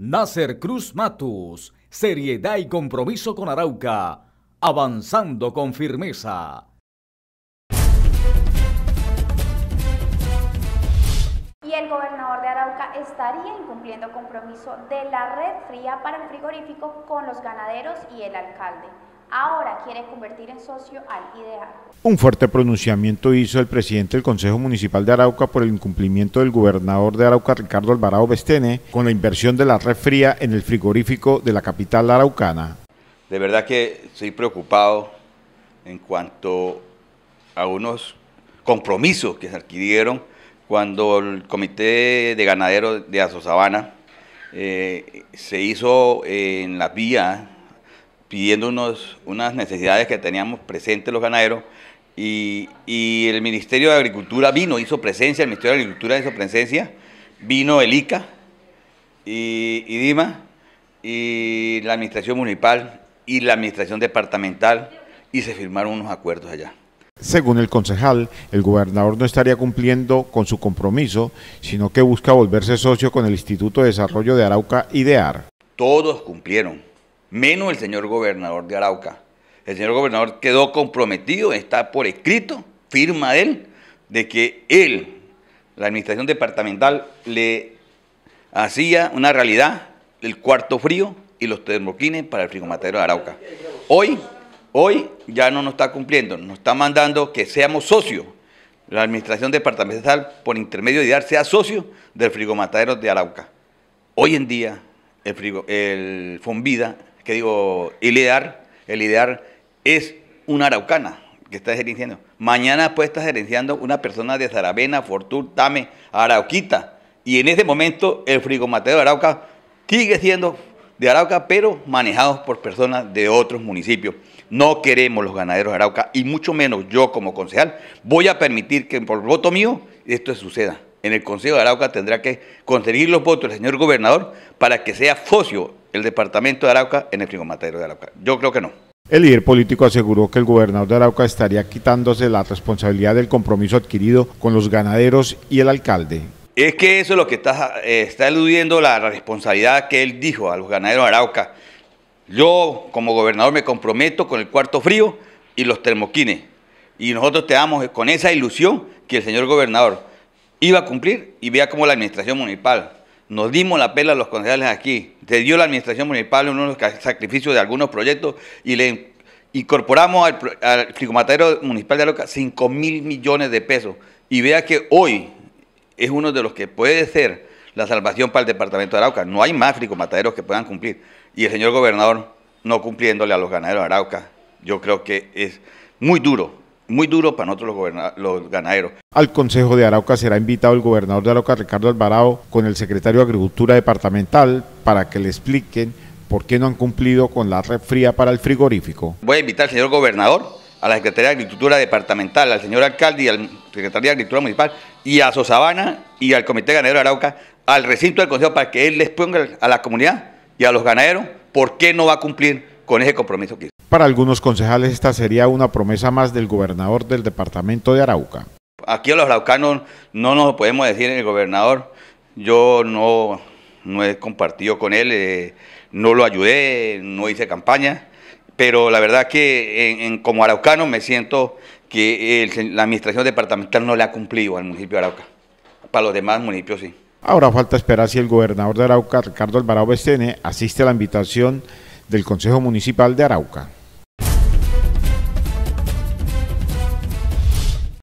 Nacer Cruz Matus, seriedad y compromiso con Arauca, avanzando con firmeza. Y el gobernador de Arauca estaría incumpliendo compromiso de la red fría para el frigorífico con los ganaderos y el alcalde ahora quiere convertir en socio al IDEAR. Un fuerte pronunciamiento hizo el presidente del Consejo Municipal de Arauca por el incumplimiento del gobernador de Arauca, Ricardo Alvarado Bestene, con la inversión de la red fría en el frigorífico de la capital araucana. De verdad que estoy preocupado en cuanto a unos compromisos que se adquirieron cuando el Comité de Ganaderos de azosabana eh, se hizo en las vías pidiendo unas necesidades que teníamos presentes los ganaderos y, el Ministerio de Agricultura vino, hizo presencia, el Ministerio de Agricultura hizo presencia, vino el ICA y, DIMA y la Administración Municipal y la Administración Departamental y se firmaron unos acuerdos allá. Según el concejal, el gobernador no estaría cumpliendo con su compromiso, sino que busca volverse socio con el Instituto de Desarrollo de Arauca, IDEAR. Todos cumplieron, menos el señor gobernador de Arauca. El señor gobernador quedó comprometido, está por escrito, firma él, de que él, la administración departamental, le hacía una realidad el cuarto frío y los termoquines para el frigomatero de Arauca. Hoy, hoy ya no nos está cumpliendo, nos está mandando que seamos socios. La administración departamental, por intermedio de IDAR, sea socio del frigomatadero de Arauca. Hoy en día, el, frigo, el Fonvida que digo, el IDEAR, el es una araucana que está gerenciando. Mañana puede estar gerenciando una persona de Zaravena, Fortur, Tame, Arauquita. Y en ese momento el frigomateo de Arauca sigue siendo de Arauca, pero manejado por personas de otros municipios. No queremos los ganaderos de Arauca y mucho menos yo como concejal voy a permitir que por voto mío esto suceda en el Consejo de Arauca tendrá que conseguir los votos del señor gobernador para que sea focio el departamento de Arauca en el frigomatero de Arauca. Yo creo que no. El líder político aseguró que el gobernador de Arauca estaría quitándose la responsabilidad del compromiso adquirido con los ganaderos y el alcalde. Es que eso es lo que está, eh, está eludiendo la responsabilidad que él dijo a los ganaderos de Arauca. Yo como gobernador me comprometo con el cuarto frío y los termoquines. Y nosotros te damos con esa ilusión que el señor gobernador iba a cumplir y vea cómo la administración municipal. Nos dimos la pela a los concejales aquí. Se dio la administración municipal uno de los sacrificios de algunos proyectos y le incorporamos al, al municipal de Arauca 5 mil millones de pesos. Y vea que hoy es uno de los que puede ser la salvación para el departamento de Arauca. No hay más Fricomataderos que puedan cumplir. Y el señor gobernador no cumpliéndole a los ganaderos de Arauca, yo creo que es muy duro muy duro para nosotros los, ganaderos. Al Consejo de Arauca será invitado el gobernador de Arauca, Ricardo Alvarado, con el secretario de Agricultura Departamental para que le expliquen por qué no han cumplido con la red fría para el frigorífico. Voy a invitar al señor gobernador, a la Secretaría de Agricultura Departamental, al señor alcalde y al Secretaría de Agricultura Municipal y a Sosabana y al Comité Ganadero de Arauca al recinto del Consejo para que él les ponga a la comunidad y a los ganaderos por qué no va a cumplir con ese compromiso que hizo. Para algunos concejales esta sería una promesa más del gobernador del departamento de Arauca. Aquí a los araucanos no nos podemos decir en el gobernador, yo no, he compartido con él, eh, no lo ayudé, no hice campaña, pero la verdad que como araucano me siento que la administración departamental no le ha cumplido al municipio de Arauca, para los demás municipios sí. Ahora falta esperar si el gobernador de Arauca, Ricardo Alvarado Bestene, asiste a la invitación del Consejo Municipal de Arauca.